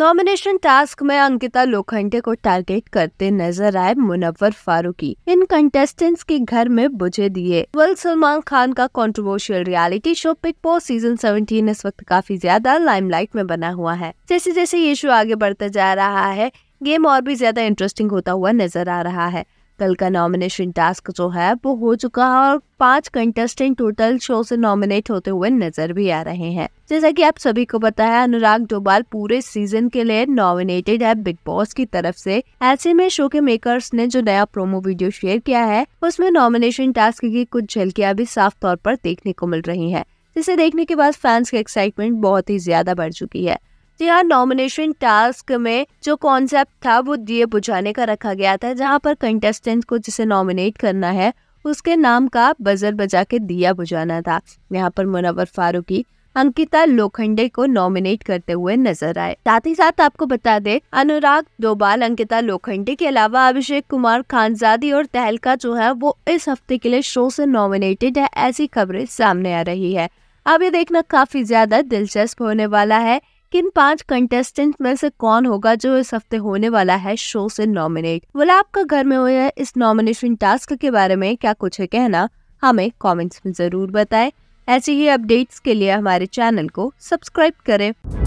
nomination task में अंकिता लोखंडे को target करते नजर आए मुनव्वर फारूकी इन कंटेस्टेंट्स के घर में बुझे दिए वर्ल्ड सलमान खान का कंट्रोवर्शियल रियलिटी शो पिक पो सीजन 17 इस वक्त काफी ज्यादा लाइमलाइट में बना हुआ है जैसे जैसे ये शो आगे बढ़ता जा रहा है गेम और भी ज्यादा इंटरेस्टिंग होता हुआ नजर आ रहा है कल का नॉमिनेशन टास्क जो है वो हो चुका है और पांच कंटेस्टेंट टोटल शो से नॉमिनेट होते हुए नजर भी आ रहे हैं जैसा कि आप सभी को पता है अनुराग डोबाल पूरे सीजन के लिए नॉमिनेटेड है बिग बॉस की तरफ से ऐसे में शो के मेकर्स ने जो नया प्रोमो वीडियो शेयर किया है उसमें नॉमिनेशन टास्क की कुछ झलकियाँ भी साफ तौर पर देखने को मिल रही है जिसे देखने के बाद फैंस की एक्साइटमेंट बहुत ही ज्यादा बढ़ चुकी है तो यहाँ नॉमिनेशन टास्क में जो कॉन्सेप्ट था वो दिए बुझाने का रखा गया था जहाँ पर कंटेस्टेंट को जिसे नॉमिनेट करना है उसके नाम का बजर बजा के दिया बुझाना था यहाँ पर मुनावर फारूकी अंकिता लोखंडे को नॉमिनेट करते हुए नजर आए साथ ही साथ आपको बता दे अनुराग डोबाल अंकिता लोखंडे के अलावा अभिषेक कुमार खानजादी और तहलका जो है वो इस हफ्ते के लिए शो से नॉमिनेटेड है ऐसी खबरें सामने आ रही है अब ये देखना काफी ज्यादा दिलचस्प होने वाला है किन पांच कंटेस्टेंट में से कौन होगा जो इस हफ्ते होने वाला है शो से नॉमिनेट बोला आपका घर में हुए इस नॉमिनेशन टास्क के बारे में क्या कुछ है कहना हमें कमेंट्स में जरूर बताएं ऐसे ही अपडेट्स के लिए हमारे चैनल को सब्सक्राइब करें